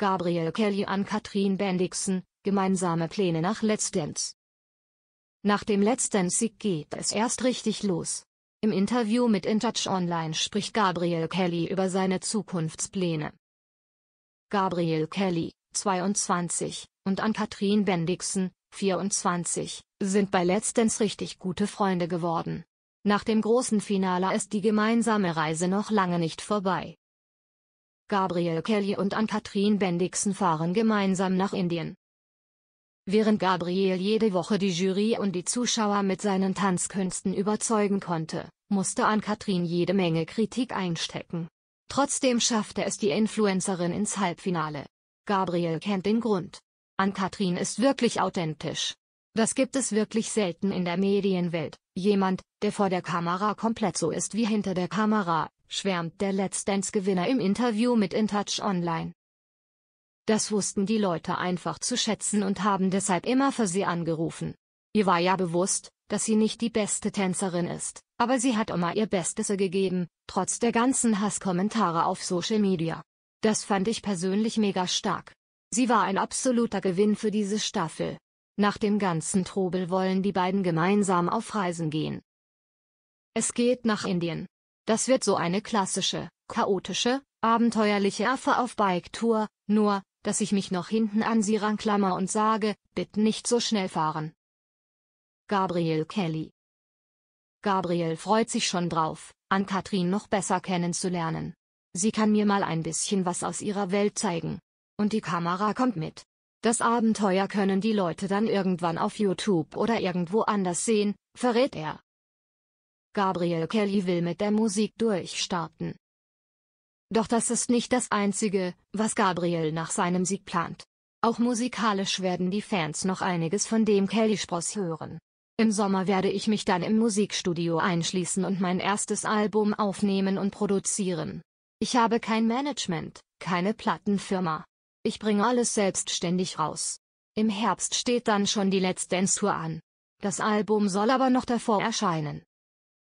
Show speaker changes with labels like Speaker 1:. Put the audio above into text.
Speaker 1: Gabriel Kelly an Katrin Bendixen, gemeinsame Pläne nach Let's Dance. Nach dem Let's Dance-Sieg geht es erst richtig los. Im Interview mit InTouch Online spricht Gabriel Kelly über seine Zukunftspläne. Gabriel Kelly, 22, und an Katrin Bendixen, 24, sind bei Let's Dance richtig gute Freunde geworden. Nach dem großen Finale ist die gemeinsame Reise noch lange nicht vorbei. Gabriel Kelly und Ann-Kathrin Bendixen fahren gemeinsam nach Indien. Während Gabriel jede Woche die Jury und die Zuschauer mit seinen Tanzkünsten überzeugen konnte, musste Ann-Kathrin jede Menge Kritik einstecken. Trotzdem schaffte es die Influencerin ins Halbfinale. Gabriel kennt den Grund. Ann-Kathrin ist wirklich authentisch. Das gibt es wirklich selten in der Medienwelt. Jemand, der vor der Kamera komplett so ist wie hinter der Kamera, schwärmt der Let's Dance-Gewinner im Interview mit InTouch Online. Das wussten die Leute einfach zu schätzen und haben deshalb immer für sie angerufen. Ihr war ja bewusst, dass sie nicht die beste Tänzerin ist, aber sie hat immer ihr Bestes gegeben, trotz der ganzen Hasskommentare auf Social Media. Das fand ich persönlich mega stark. Sie war ein absoluter Gewinn für diese Staffel. Nach dem ganzen Trubel wollen die beiden gemeinsam auf Reisen gehen. Es geht nach Indien. Das wird so eine klassische, chaotische, abenteuerliche Affe auf Bike-Tour, nur, dass ich mich noch hinten an sie ranklammer und sage, bitte nicht so schnell fahren. Gabriel Kelly Gabriel freut sich schon drauf, an Katrin noch besser kennenzulernen. Sie kann mir mal ein bisschen was aus ihrer Welt zeigen. Und die Kamera kommt mit. Das Abenteuer können die Leute dann irgendwann auf YouTube oder irgendwo anders sehen, verrät er. Gabriel Kelly will mit der Musik durchstarten. Doch das ist nicht das Einzige, was Gabriel nach seinem Sieg plant. Auch musikalisch werden die Fans noch einiges von dem Kelly Spross hören. Im Sommer werde ich mich dann im Musikstudio einschließen und mein erstes Album aufnehmen und produzieren. Ich habe kein Management, keine Plattenfirma. Ich bringe alles selbstständig raus. Im Herbst steht dann schon die Let's Dance Tour an. Das Album soll aber noch davor erscheinen.